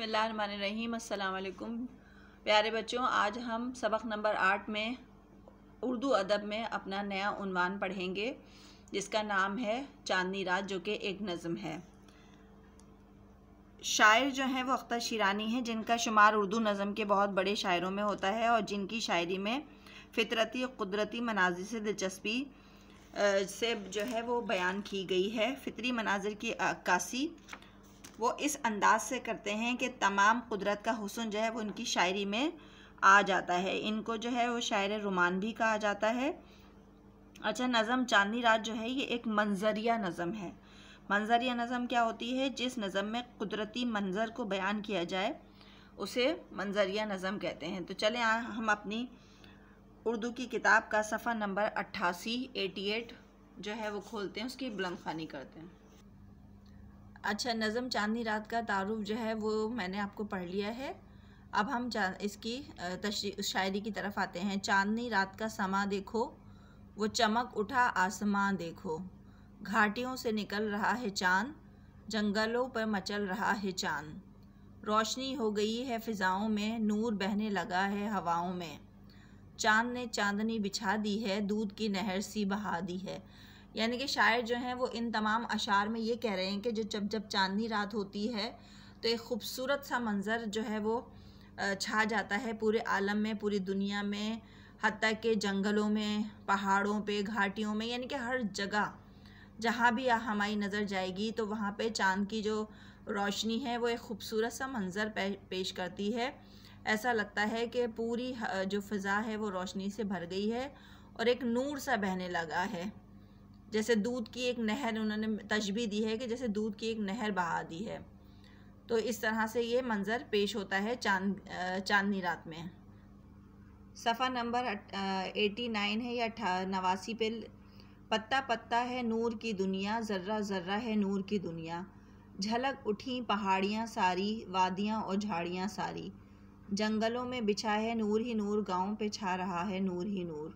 बसमीम अल्लाम प्यारे बच्चों आज हम सबक नंबर आठ में उर्दू अदब में अपना नया उन्वान पढ़ेंगे जिसका नाम है चांदनी रात जो कि एक नज़म है शायर जो हैं वो अख्तर शिरानी हैं जिनका शुमार उर्दू नज़म के बहुत बड़े शायरों में होता है और जिनकी शायरी में फितरती और कुदरती मनाजिर से दिलचस्पी से जो है वो बयान की गई है फितरी मनाजिर की अक्कासी वो इस अंदाज से करते हैं कि तमाम कुदरत का हुसन जो है वो इनकी शायरी में आ जाता है इनको जो है वो शायर रुमान भी कहा जाता है अच्छा नज़म चांदनी रात जो है ये एक मंजरिया नज़म है मंजरिया नज़म क्या होती है जिस नज़म में कुदरती मंज़र को बयान किया जाए उसे मंजरिया नज़म कहते हैं तो चलें हम अपनी उर्दू की किताब का सफ़ा नंबर अट्ठासी एटी एट जो है वो खोलते हैं उसकी बुलंद खानी करते हैं अच्छा नज़म चांदनी रात का तारुफ जो है वो मैंने आपको पढ़ लिया है अब हम इसकी तशरी शायरी की तरफ आते हैं चांदनी रात का समा देखो वो चमक उठा आसमां देखो घाटियों से निकल रहा है चांद जंगलों पर मचल रहा है चांद रोशनी हो गई है फिज़ाओं में नूर बहने लगा है हवाओं में चांद ने चांदनी बिछा दी है दूध की नहर सी बहा दी है यानी कि शायर जो हैं वो इन तमाम अशार में ये कह रहे हैं कि जो जब जब चांदनी रात होती है तो एक खूबसूरत सा मंज़र जो है वो छा जाता है पूरे आलम में पूरी दुनिया में हती के जंगलों में पहाड़ों पे घाटियों में यानी कि हर जगह जहाँ भी हमारी नज़र जाएगी तो वहाँ पे चांद की जो रोशनी है वो एक खूबसूरत सा मंज़र पेश करती है ऐसा लगता है कि पूरी जो फ़िज़ा है वो रोशनी से भर गई है और एक नूर सा बहने लगा है जैसे दूध की एक नहर उन्होंने तशबी दी है कि जैसे दूध की एक नहर बहा दी है तो इस तरह से ये मंज़र पेश होता है चांद चांदनी रात में सफ़ा नंबर एटी नाइन है या अठा नवासी पे पत्ता पत्ता है नूर की दुनिया ज़र्रा ज़र्रा है नूर की दुनिया झलक उठी पहाड़ियाँ सारी वादियाँ और झाड़ियाँ सारी जंगलों में बिछा है नूर ही नूर गाँव पे छा रहा है नूर ही नूर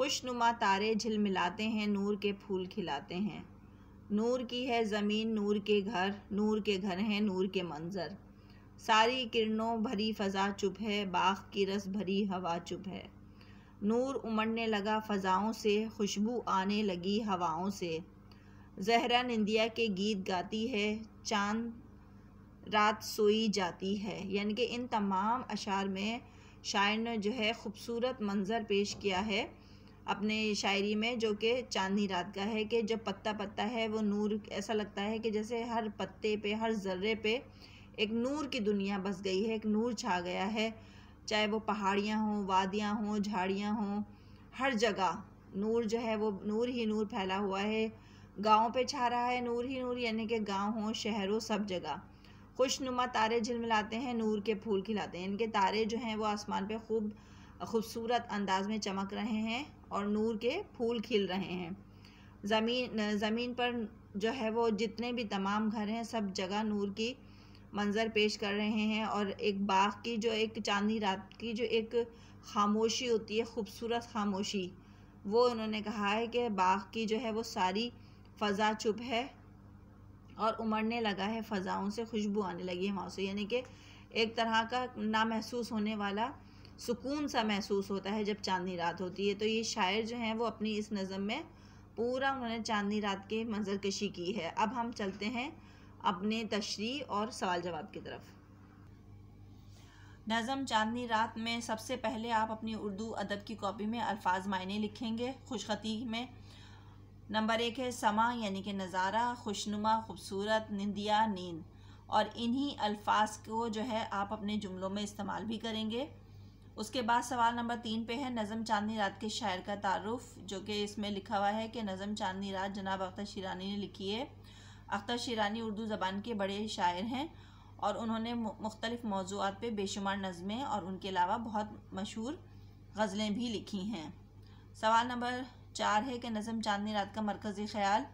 खुशनुमा तारे झिलमिलाते हैं नूर के फूल खिलाते हैं नूर की है ज़मीन नूर के घर नूर के घर हैं नूर के मंज़र सारी किरणों भरी फ़ज़ा चुप है बाग की रस भरी हवा चुप है नूर उमड़ने लगा फ़ज़ाओं से खुशबू आने लगी हवाओं से जहरा निंदिया के गीत गाती है चांद रात सोई जाती है यानी कि इन तमाम अशार में शायर ने जो है ख़ूबसूरत मंज़र पेश किया है अपने शायरी में जो कि चांदनी रात का है कि जब पत्ता पत्ता है वो नूर ऐसा लगता है कि जैसे हर पत्ते पे हर जर्रे पे एक नूर की दुनिया बस गई है एक नूर छा गया है चाहे वो पहाड़ियाँ हों वादियाँ हों झाड़ियाँ हों हर जगह नूर जो है वो नूर ही नूर फैला हुआ है गाँव पे छा रहा है नूर ही नूर यानी कि गाँव हों शहर हो सब जगह खुशनुमा तारे झिलमिलाते हैं नूर के फूल खिलाते हैं इनके तारे जो हैं वो आसमान पे खूब खूबसूरत अंदाज में चमक रहे हैं और नूर के फूल खिल रहे हैं ज़मीन ज़मीन पर जो है वो जितने भी तमाम घर हैं सब जगह नूर की मंज़र पेश कर रहे हैं और एक बाग की जो एक चांदी रात की जो एक खामोशी होती है ख़ूबसूरत खामोशी वो उन्होंने कहा है कि बाग की जो है वो सारी फ़ज़ा चुप है और उमड़ने लगा है फ़ज़ाओं से खुशबू आने लगी है वहाँ से यानी कि एक तरह का नामहसूस होने वाला सुकून सा महसूस होता है जब चांदनी रात होती है तो ये शायर जो हैं वो अपनी इस नज़म में पूरा उन्होंने चांदनी रात के मंजर कशी की है अब हम चलते हैं अपने तशरी और सवाल जवाब की तरफ नज़म चांदनी रात में सबसे पहले आप अपनी उर्दू अदब की कॉपी में अल्फाज मायने लिखेंगे खुशखती में नंबर एक है समा यानी कि नज़ारा खुशनुमा खूबसूरत निंदिया नींद और इन्हीं अल्फाज को जो है आप अपने जुमलों में इस्तेमाल भी करेंगे उसके बाद सवाल नंबर तीन पे है नज़म चांदनी रात के शायर का तारुफ जो कि इसमें लिखा हुआ है कि नज़म चांदनी रात जनाब अख्तर शिरानी ने लिखी है अख्तर शिरानी उर्दू ज़बान के बड़े शायर हैं और उन्होंने मुख्तलिफ़ मौजूद पर बेशुमार नज़में और उनके अलावा बहुत मशहूर गज़लें भी लिखी हैं सवाल नंबर चार है कि नज़म चांदनी रात का मरकज़ी ख्याल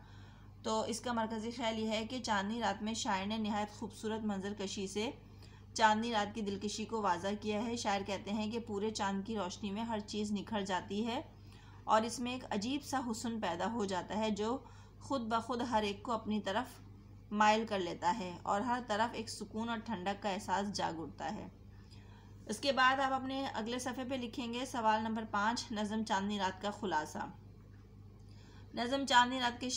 तो इसका मरकज़ी ख्याल यह है कि चांदनी रात में शायर ने नहायत खूबसूरत मंजर कशी से चांदनी रात की दिलकशी को वाजा किया है शायर कहते हैं कि पूरे चांद की रोशनी में हर चीज़ निखर जाती है और इसमें एक अजीब सा हुसन पैदा हो जाता है जो खुद ब खुद हर एक को अपनी तरफ माइल कर लेता है और हर तरफ एक सुकून और ठंडक का एहसास जाग उठता है इसके बाद आप अपने अगले सफ़े पे लिखेंगे सवाल नंबर पाँच नज़म चांदनी रात का खुलासा नज़म चांदनी रात के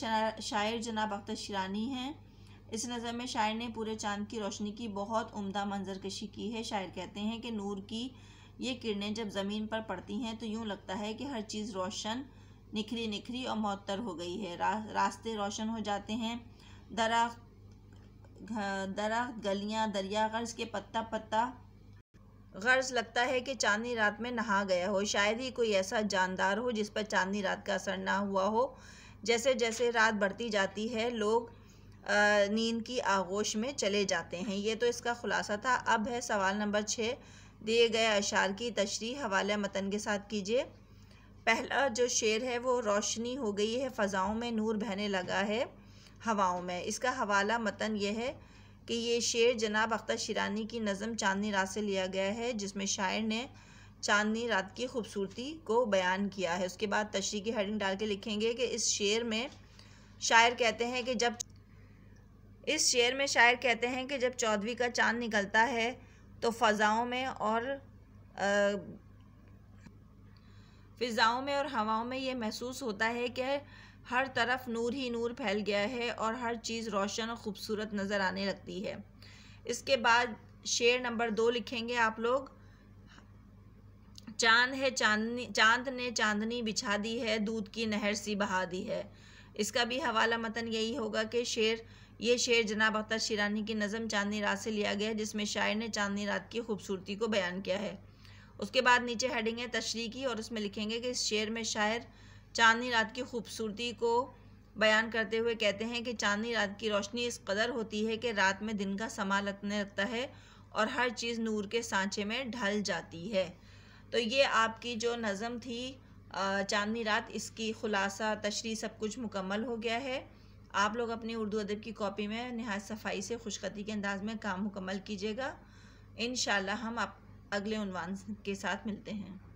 शायर जनाब अख्तर शिरानी हैं इस नज़र में शायर ने पूरे चांद की रोशनी की बहुत उम्दा मंजरकशी की है शायर कहते हैं कि नूर की ये किरणें जब ज़मीन पर पड़ती हैं तो यूँ लगता है कि हर चीज़ रोशन निखरी निखरी और मअतर हो गई है रा, रास्ते रोशन हो जाते हैं दरख्त दरख्त गलियाँ दरिया गर्ज के पत्ता पत्ता गर्ज लगता है कि चांदनी रात में नहा गया हो शायद ही कोई ऐसा जानदार हो जिस पर चांदनी रात का असर ना हुआ हो जैसे जैसे रात बढ़ती जाती है लोग नींद की आगोश में चले जाते हैं ये तो इसका ख़ुलासा था अब है सवाल नंबर छः दिए गए अशार की तशरी हवाले मतन के साथ कीजिए पहला जो शेर है वो रोशनी हो गई है फ़ज़ाओं में नूर बहने लगा है हवाओं में इसका हवाला मतन यह है कि ये शेर जनाब अख्तर शिरानी की नज़म चांदनी रात से लिया गया है जिसमें शायर ने चांदनी रात की खूबसूरती को बयान किया है उसके बाद तशरी की हेडिंग डाल के लिखेंगे कि इस शेर में शायर कहते हैं कि जब इस शेर में शायर कहते हैं कि जब चौधरी का चांद निकलता है तो फ़ज़ाओं में और फ़िज़ाओं में और हवाओं में ये महसूस होता है कि हर तरफ नूर ही नूर फैल गया है और हर चीज़ रोशन और ख़ूबसूरत नज़र आने लगती है इसके बाद शेर नंबर दो लिखेंगे आप लोग चांद है चांदनी चांद ने चांदनी बिछा दी है दूध की नहर सी बहा दी है इसका भी हवाला मतन यही होगा कि शेर ये शेर जनाब अख्तर शिरानी की नज़म चांदनी रात से लिया गया है जिसमें शायर ने चांदनी रात की खूबसूरती को बयान किया है उसके बाद नीचे हेडिंग है तशरी की और उसमें लिखेंगे कि इस शेर में शायर चांदनी रात की खूबसूरती को बयान करते हुए कहते हैं कि चांदनी रात की रोशनी इस कदर होती है कि रात में दिन का समा लगने लगता है और हर चीज़ नूर के सांचे में ढल जाती है तो ये आपकी जो नज़म थी चांदनी रात इसकी खुलासा तशरी सब कुछ मुकम्मल हो गया है आप लोग अपनी उर्दू अदब की कॉपी में नहायत सफाई से खुशखती के अंदाज में काम मुकम्मल कीजिएगा इन हम आप अगले उनवान के साथ मिलते हैं